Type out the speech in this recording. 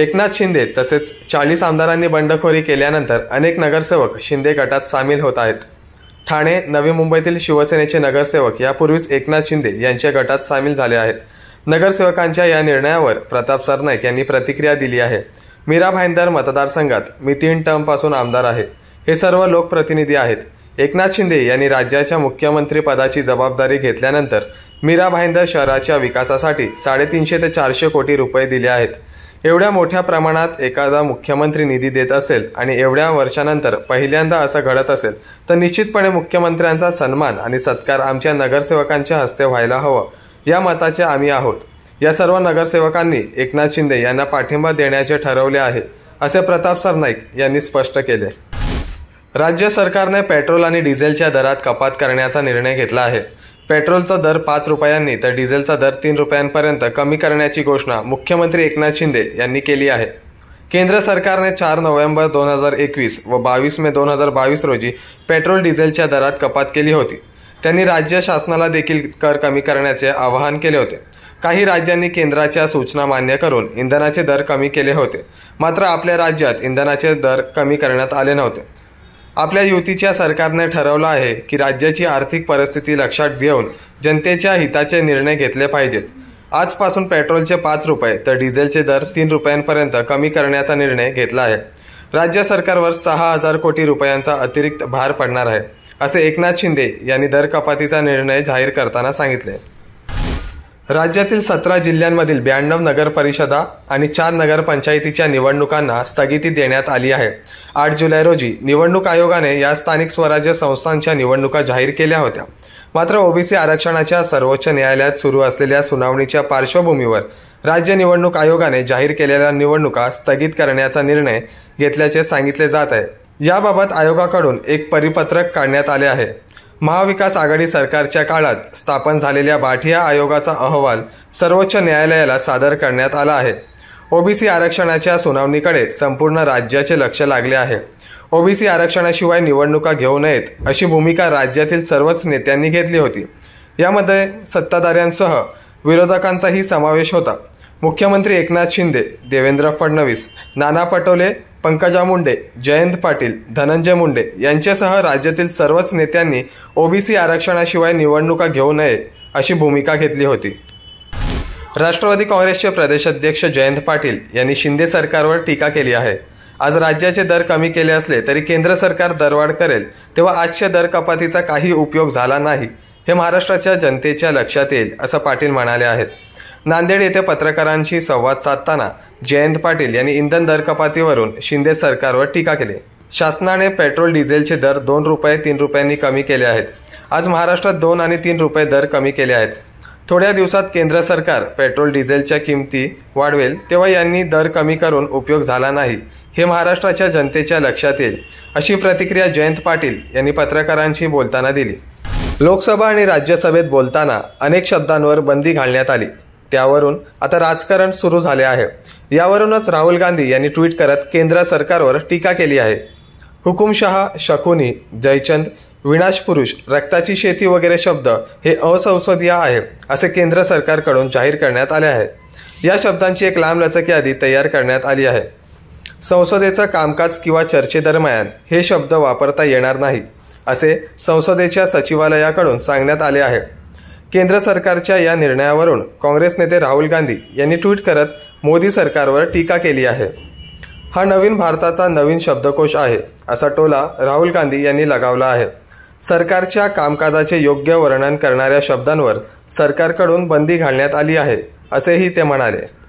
एकनाथ शिंदे तसेच चाळीस आमदारांनी बंडखोरी केल्यानंतर अनेक नगरसेवक शिंदे गटात सामील होत आहेत ठाणे नवी मुंबईतील शिवसेनेचे नगरसेवक यापूर्वीच एकनाथ शिंदे यांच्या गटात सामील झाले आहेत नगरसेवकांच्या या निर्णयावर प्रताप सरनाईक यांनी प्रतिक्रिया दिली आहे मीरा भाईंदर मतदारसंघात मी तीन टर्मपासून आमदार आहे हे सर्व लोकप्रतिनिधी आहेत एकनाथ शिंदे यांनी राज्याच्या मुख्यमंत्रीपदाची जबाबदारी घेतल्यानंतर मीरा भाईंदर शहराच्या विकासासाठी साडेतीनशे ते चारशे कोटी रुपये दिले आहेत एवढ्या मोठ्या प्रमाणात एखादा मुख्यमंत्री निधी देत असेल आणि एवढ्या वर्षानंतर पहिल्यांदा असं घडत असेल तर निश्चितपणे मुख्यमंत्र्यांचा सन्मान आणि सत्कार आमच्या नगरसेवकांच्या हस्ते व्हायला हवं या मताचे आम्ही आहोत या सर्व नगरसेवकांनी एकनाथ शिंदे यांना पाठिंबा देण्याचे ठरवले आहे असे प्रताप सरनाईक यांनी स्पष्ट केले राज्य सरकारने पेट्रोल आणि डिझेलच्या दरात कपात करण्याचा निर्णय घेतला आहे पेट्रोलचा दर पाच रुपयांनी तर डिझेलचा दर तीन रुपयांपर्यंत कमी करण्याची घोषणा मुख्यमंत्री एकनाथ शिंदे यांनी केली आहे केंद्र सरकारने चार नोव्हेंबर दोन हजार एकवीस व बावीस मे दोन हजार बावीस रोजी पेट्रोल डिझेलच्या दरात कपात केली होती त्यांनी राज्य शासनाला देखील कर कमी करण्याचे आवाहन केले होते काही राज्यांनी केंद्राच्या सूचना मान्य करून इंधनाचे दर कमी केले होते मात्र आपल्या राज्यात इंधनाचे दर कमी करण्यात आले नव्हते आपल्या युतीच्या सरकारने ठरवलं आहे की राज्याची आर्थिक परिस्थिती लक्षात घेऊन जनतेच्या हिताचे निर्णय घेतले पाहिजेत आजपासून पेट्रोलचे पाच रुपये तर डिझेलचे दर तीन रुपयांपर्यंत कमी करण्याचा निर्णय घेतला आहे राज्य सरकारवर सहा हजार कोटी रुपयांचा अतिरिक्त भार पडणार आहे असे एकनाथ शिंदे यांनी दर कपातीचा निर्णय जाहीर करताना सांगितले राज्यातील सतरा जिल्ह्यांमधील ब्याण्णव नगरपरिषदा आणि चार नगरपंचायतीच्या निवडणुकांना स्थगिती देण्यात आली आहे आठ जुलै रोजी निवडणूक आयोगाने या स्थानिक स्वराज्य संस्थांच्या निवडणुका जाहीर केल्या होत्या मात्र ओबीसी आरक्षणाच्या सर्वोच्च न्यायालयात सुरू असलेल्या सुनावणीच्या पार्श्वभूमीवर राज्य निवडणूक आयोगाने जाहीर केलेल्या निवडणुका स्थगित करण्याचा निर्णय घेतल्याचे सांगितले जात आहे याबाबत आयोगाकडून एक परिपत्रक काढण्यात आले आहे महाविकास आघाडी सरकारच्या काळात स्थापन झालेल्या बाठिया आयोगाचा अहवाल सर्वोच्च न्यायालयाला सादर करण्यात आला आहे ओबीसी आरक्षणाच्या सुनावणीकडे संपूर्ण राज्याचे लक्ष लागले आहे ओबीसी आरक्षणाशिवाय निवडणुका घेऊ नयेत अशी भूमिका राज्यातील सर्वच नेत्यांनी घेतली होती यामध्ये सत्ताधाऱ्यांसह विरोधकांचाही समावेश होता मुख्यमंत्री एकनाथ शिंदे देवेंद्र फडणवीस नाना पटोले पंकजा मुंडे जयंत पाटील धनंजय मुंडे यांच्यासह राज्यातील सर्वच नेत्यांनी ओबीसी आरक्षणाशिवाय निवडणुका घेऊ नये अशी भूमिका घेतली होती राष्ट्रवादी काँग्रेसचे प्रदेशाध्यक्ष जयंत पाटील यांनी शिंदे सरकारवर टीका केली आहे आज राज्याचे दर कमी केले असले तरी केंद्र सरकार दरवाढ करेल तेव्हा आजच्या दर कपातीचा काही उपयोग झाला नाही हे महाराष्ट्राच्या जनतेच्या लक्षात येईल असं पाटील म्हणाले आहेत नांदेड येथे पत्रकारांशी संवाद साधताना जयंत पाटील यांनी इंधन दर कपातीवरून शिंदे सरकारवर टीका केली शासनाने पेट्रोल डिझेलचे दर दोन रुपये तीन रुपयांनी कमी केले आहेत आज महाराष्ट्रात दोन आणि तीन रुपये दर कमी केले आहेत थोड्या दिवसात केंद्र सरकार पेट्रोल डिझेलच्या किमती वाढवेल तेव्हा यांनी दर कमी करून उपयोग झाला नाही हे महाराष्ट्राच्या जनतेच्या लक्षात येईल अशी प्रतिक्रिया जयंत पाटील यांनी पत्रकारांशी बोलताना दिली लोकसभा आणि राज्यसभेत बोलताना अनेक शब्दांवर बंदी घालण्यात आली त्यावरून आता राजकारण सुरू झाले आहे यावरूनच राहुल गांधी यांनी ट्विट करत केंद्र सरकारवर टीका केली आहे हुकुमशहा शकुनी जयचंद विनाश पुरुष रक्ताची शेती वगैरे शब्द हे असंसदीय आहे असे केंद्र सरकारकडून जाहीर करण्यात आले आहे या शब्दांची एक लांबलचक यादी तयार करण्यात आली आहे संसदेचं कामकाज किंवा चर्चेदरम्यान हे शब्द वापरता येणार नाही असे संसदेच्या सचिवालयाकडून सांगण्यात आले आहे केंद्र सरकारच्या या निर्णयावरून काँग्रेस नेते राहुल गांधी यांनी ट्विट करत मोदी सरकारवर टीका केली आहे हा नवीन भारताचा नवीन शब्दकोश आहे असा टोला राहुल गांधी यांनी लगावला आहे सरकारच्या कामकाजाचे योग्य वर्णन करणाऱ्या शब्दांवर सरकारकडून बंदी घालण्यात आली आहे असेही ते म्हणाले